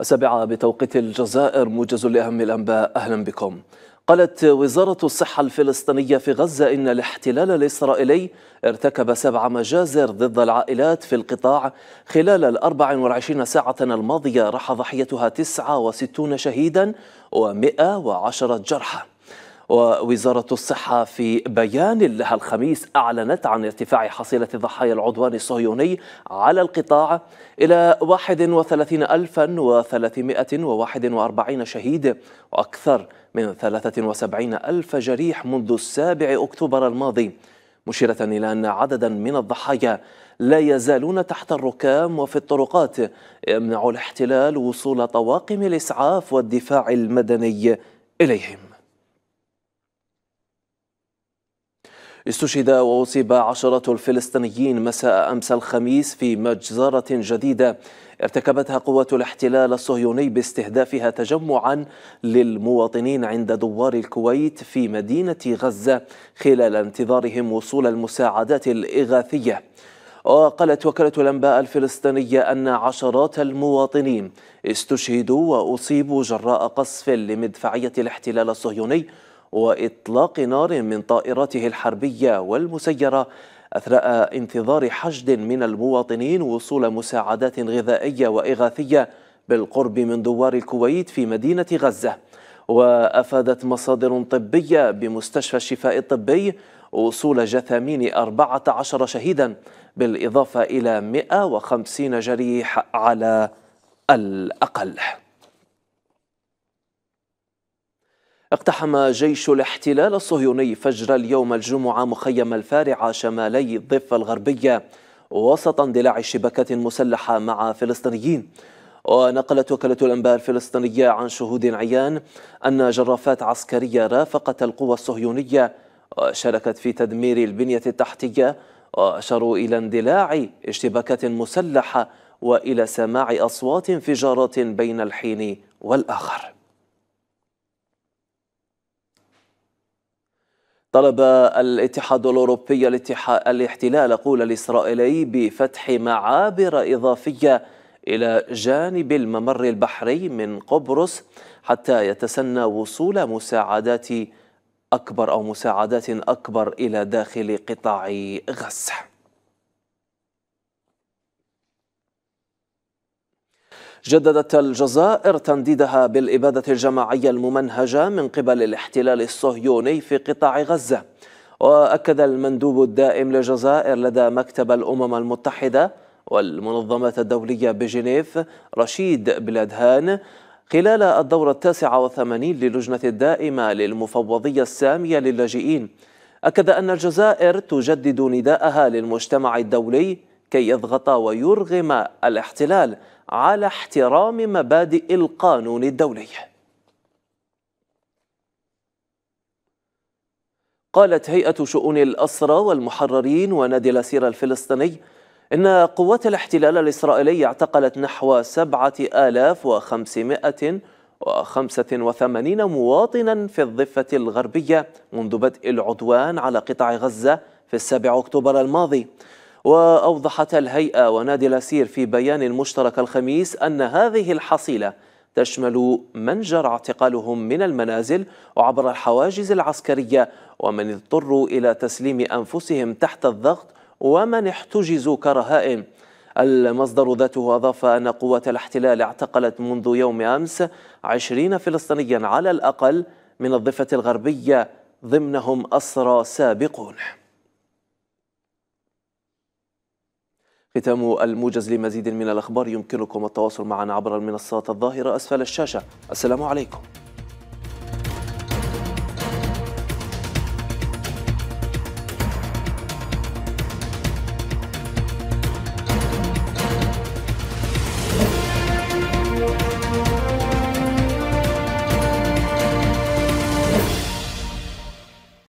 السابعة بتوقيت الجزائر موجز لأهم الأنباء أهلا بكم قالت وزارة الصحة الفلسطينية في غزة إن الاحتلال الإسرائيلي ارتكب سبع مجازر ضد العائلات في القطاع خلال ال 24 ساعة الماضية راح ضحيتها 69 شهيدا و110 جرحى ووزارة الصحة في بيان لها الخميس أعلنت عن ارتفاع حصيلة ضحايا العدوان الصهيوني على القطاع إلى 31341 شهيد وأكثر من 73 ألف جريح منذ السابع أكتوبر الماضي مشيرة إلى أن عددا من الضحايا لا يزالون تحت الركام وفي الطرقات يمنع الاحتلال وصول طواقم الإسعاف والدفاع المدني إليهم استشهد وأصيب عشرة الفلسطينيين مساء أمس الخميس في مجزرة جديدة ارتكبتها قوة الاحتلال الصهيوني باستهدافها تجمعا للمواطنين عند دوار الكويت في مدينة غزة خلال انتظارهم وصول المساعدات الإغاثية وقالت وكالة الأنباء الفلسطينية أن عشرات المواطنين استشهدوا وأصيبوا جراء قصف لمدفعية الاحتلال الصهيوني وإطلاق نار من طائراته الحربية والمسيرة أثناء انتظار حشد من المواطنين وصول مساعدات غذائية وإغاثية بالقرب من دوار الكويت في مدينة غزة وأفادت مصادر طبية بمستشفى الشفاء الطبي وصول جثامين 14 شهيدا بالإضافة إلى 150 جريح على الأقل اقتحم جيش الاحتلال الصهيوني فجر اليوم الجمعة مخيم الفارعة شمالي الضفة الغربية وسط اندلاع شبكات مسلحة مع فلسطينيين ونقلت وكالة الأنباء الفلسطينية عن شهود عيان أن جرافات عسكرية رافقت القوى الصهيونية وشاركت في تدمير البنية التحتية وأشاروا إلى اندلاع اشتباكات مسلحة وإلى سماع أصوات انفجارات بين الحين والآخر طلب الاتحاد الأوروبي الاحتلال قول الإسرائيلي بفتح معابر إضافية إلى جانب الممر البحري من قبرص حتى يتسنى وصول مساعدات أكبر أو مساعدات أكبر إلى داخل قطاع غزة جددت الجزائر تنديدها بالإبادة الجماعية الممنهجة من قبل الاحتلال الصهيوني في قطاع غزة وأكد المندوب الدائم للجزائر لدى مكتب الأمم المتحدة والمنظمة الدولية بجنيف رشيد بلادهان خلال الدورة التاسعة وثمانين للجنة الدائمة للمفوضية السامية للاجئين أكد أن الجزائر تجدد نداءها للمجتمع الدولي كي يضغط ويرغم الاحتلال على احترام مبادئ القانون الدولي قالت هيئة شؤون الأسرى والمحررين ونادي الأسير الفلسطيني إن قوات الاحتلال الإسرائيلي اعتقلت نحو 7585 مواطنا في الضفة الغربية منذ بدء العدوان على قطاع غزة في السابع أكتوبر الماضي وأوضحت الهيئة ونادي الأسير في بيان مشترك الخميس أن هذه الحصيلة تشمل من جرى اعتقالهم من المنازل وعبر الحواجز العسكرية ومن اضطروا إلى تسليم أنفسهم تحت الضغط ومن احتجزوا كرهائن المصدر ذاته أضاف أن قوة الاحتلال اعتقلت منذ يوم أمس عشرين فلسطينيا على الأقل من الضفة الغربية ضمنهم أسرى سابقون ختام الموجز لمزيد من الأخبار يمكنكم التواصل معنا عبر المنصات الظاهرة أسفل الشاشة السلام عليكم